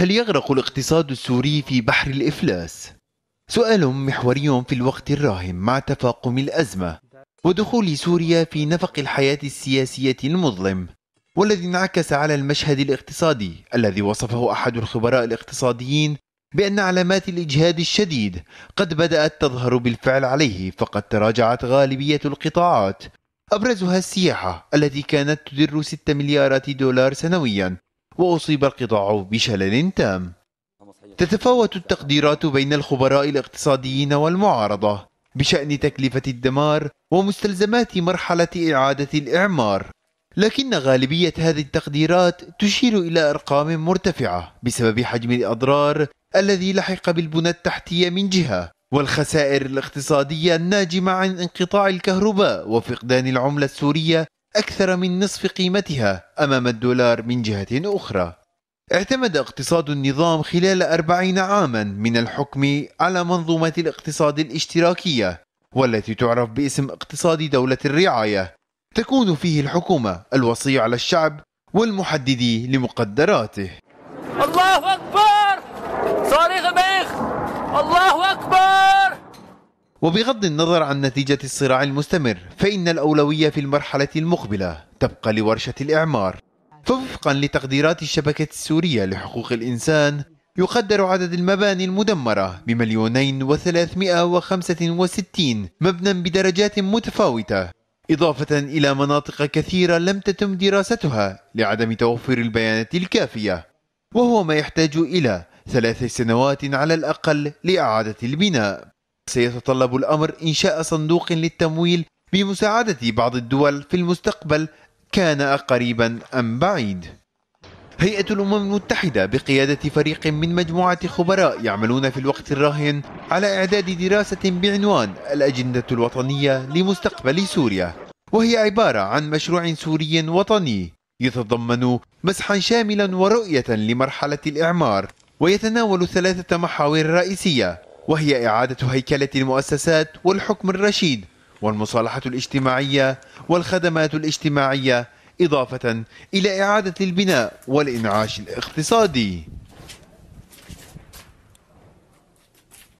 هل يغرق الاقتصاد السوري في بحر الإفلاس؟ سؤال محوري في الوقت الراهن مع تفاقم الأزمة ودخول سوريا في نفق الحياة السياسية المظلم والذي انعكس على المشهد الاقتصادي الذي وصفه أحد الخبراء الاقتصاديين بأن علامات الإجهاد الشديد قد بدأت تظهر بالفعل عليه فقد تراجعت غالبية القطاعات أبرزها السياحة التي كانت تدر 6 مليارات دولار سنويا وأصيب القطاع بشلل تام تتفاوت التقديرات بين الخبراء الاقتصاديين والمعارضة بشأن تكلفة الدمار ومستلزمات مرحلة إعادة الإعمار لكن غالبية هذه التقديرات تشير إلى أرقام مرتفعة بسبب حجم الأضرار الذي لحق بالبنى التحتية من جهة والخسائر الاقتصادية الناجمة عن انقطاع الكهرباء وفقدان العملة السورية أكثر من نصف قيمتها أمام الدولار من جهة أخرى اعتمد اقتصاد النظام خلال أربعين عاما من الحكم على منظومة الاقتصاد الاشتراكية والتي تعرف باسم اقتصاد دولة الرعاية تكون فيه الحكومة الوصي على الشعب والمحدد لمقدراته الله أكبر صارخ بيخ الله أكبر وبغض النظر عن نتيجة الصراع المستمر فإن الأولوية في المرحلة المقبلة تبقى لورشة الإعمار فوفقا لتقديرات الشبكة السورية لحقوق الإنسان يقدر عدد المباني المدمرة بمليونين وثلاثمائة وخمسة وستين مبنى بدرجات متفاوتة إضافة إلى مناطق كثيرة لم تتم دراستها لعدم توفر البيانات الكافية وهو ما يحتاج إلى ثلاث سنوات على الأقل لإعادة البناء سيتطلب الأمر إنشاء صندوق للتمويل بمساعدة بعض الدول في المستقبل كان قريبا أم بعيد هيئة الأمم المتحدة بقيادة فريق من مجموعة خبراء يعملون في الوقت الراهن على إعداد دراسة بعنوان الأجندة الوطنية لمستقبل سوريا وهي عبارة عن مشروع سوري وطني يتضمن مسحا شاملا ورؤية لمرحلة الإعمار ويتناول ثلاثة محاور رئيسية وهي إعادة هيكلة المؤسسات والحكم الرشيد والمصالحة الاجتماعية والخدمات الاجتماعية إضافة إلى إعادة البناء والإنعاش الاقتصادي